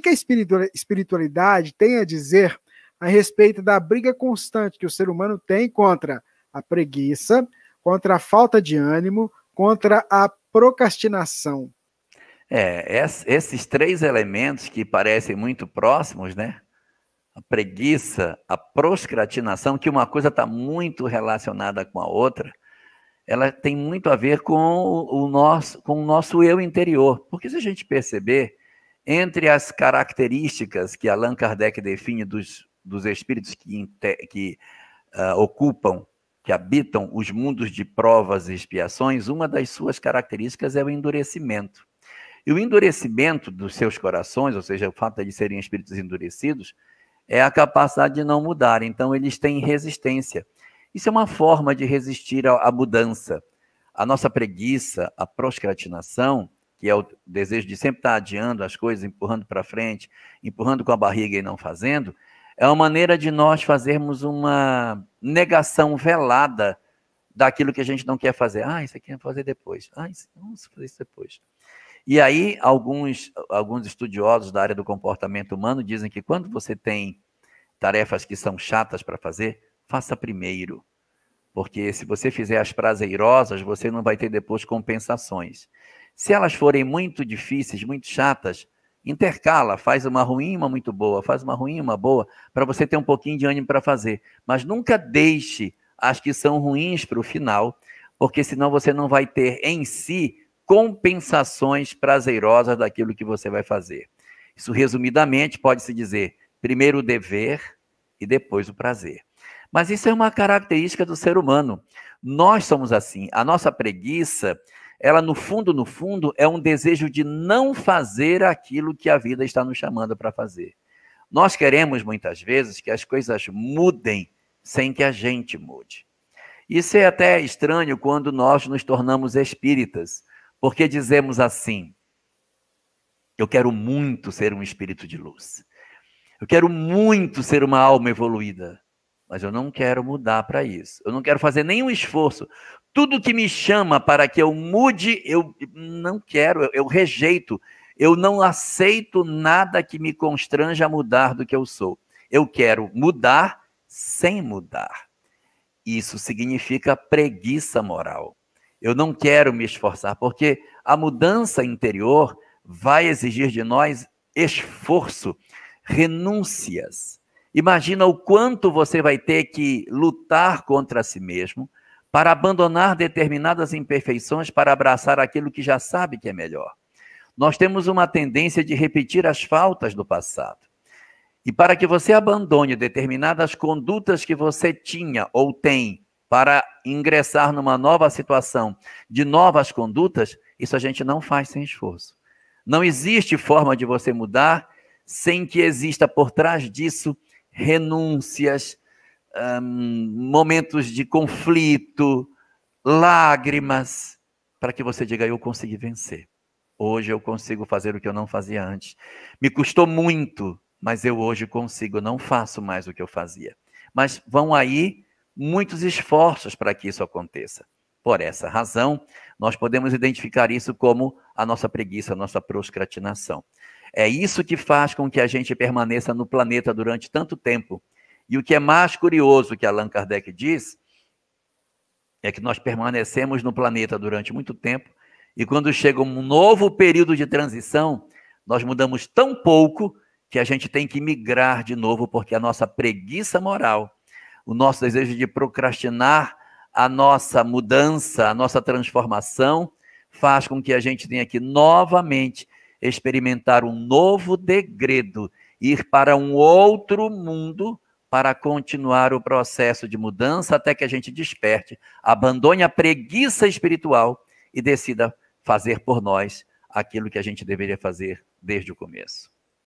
que, que a espiritualidade tem a dizer a respeito da briga constante que o ser humano tem contra a preguiça, contra a falta de ânimo, contra a procrastinação? É, esses três elementos que parecem muito próximos, né? A preguiça, a procrastinação, que uma coisa está muito relacionada com a outra, ela tem muito a ver com o nosso, com o nosso eu interior. Porque se a gente perceber, entre as características que Allan Kardec define dos, dos espíritos que, que uh, ocupam, que habitam os mundos de provas e expiações, uma das suas características é o endurecimento. E o endurecimento dos seus corações, ou seja, o fato de serem espíritos endurecidos, é a capacidade de não mudar. Então, eles têm resistência. Isso é uma forma de resistir à mudança. A nossa preguiça, a procrastinação, que é o desejo de sempre estar adiando as coisas, empurrando para frente, empurrando com a barriga e não fazendo, é uma maneira de nós fazermos uma negação velada daquilo que a gente não quer fazer. Ah, isso aqui eu fazer depois. Ah, isso, vamos fazer isso depois. E aí, alguns, alguns estudiosos da área do comportamento humano dizem que quando você tem tarefas que são chatas para fazer, faça primeiro. Porque se você fizer as prazerosas, você não vai ter depois compensações. Se elas forem muito difíceis, muito chatas, intercala, faz uma ruim, uma muito boa, faz uma ruim, uma boa, para você ter um pouquinho de ânimo para fazer. Mas nunca deixe as que são ruins para o final, porque senão você não vai ter em si compensações prazerosas daquilo que você vai fazer. Isso, resumidamente, pode-se dizer primeiro o dever e depois o prazer. Mas isso é uma característica do ser humano. Nós somos assim. A nossa preguiça ela no fundo, no fundo, é um desejo de não fazer aquilo que a vida está nos chamando para fazer. Nós queremos muitas vezes que as coisas mudem sem que a gente mude. Isso é até estranho quando nós nos tornamos espíritas, porque dizemos assim: eu quero muito ser um espírito de luz. Eu quero muito ser uma alma evoluída mas eu não quero mudar para isso. Eu não quero fazer nenhum esforço. Tudo que me chama para que eu mude, eu não quero, eu, eu rejeito. Eu não aceito nada que me constranja a mudar do que eu sou. Eu quero mudar sem mudar. Isso significa preguiça moral. Eu não quero me esforçar, porque a mudança interior vai exigir de nós esforço, renúncias. Imagina o quanto você vai ter que lutar contra si mesmo para abandonar determinadas imperfeições para abraçar aquilo que já sabe que é melhor. Nós temos uma tendência de repetir as faltas do passado. E para que você abandone determinadas condutas que você tinha ou tem para ingressar numa nova situação de novas condutas, isso a gente não faz sem esforço. Não existe forma de você mudar sem que exista por trás disso renúncias, hum, momentos de conflito, lágrimas, para que você diga: Eu consegui vencer. Hoje eu consigo fazer o que eu não fazia antes. Me custou muito, mas eu hoje consigo, não faço mais o que eu fazia. Mas vão aí muitos esforços para que isso aconteça. Por essa razão, nós podemos identificar isso como a nossa preguiça, a nossa proscratinação. É isso que faz com que a gente permaneça no planeta durante tanto tempo. E o que é mais curioso que Allan Kardec diz é que nós permanecemos no planeta durante muito tempo e quando chega um novo período de transição, nós mudamos tão pouco que a gente tem que migrar de novo porque a nossa preguiça moral, o nosso desejo de procrastinar a nossa mudança, a nossa transformação, faz com que a gente tenha que novamente experimentar um novo degredo, ir para um outro mundo para continuar o processo de mudança até que a gente desperte, abandone a preguiça espiritual e decida fazer por nós aquilo que a gente deveria fazer desde o começo.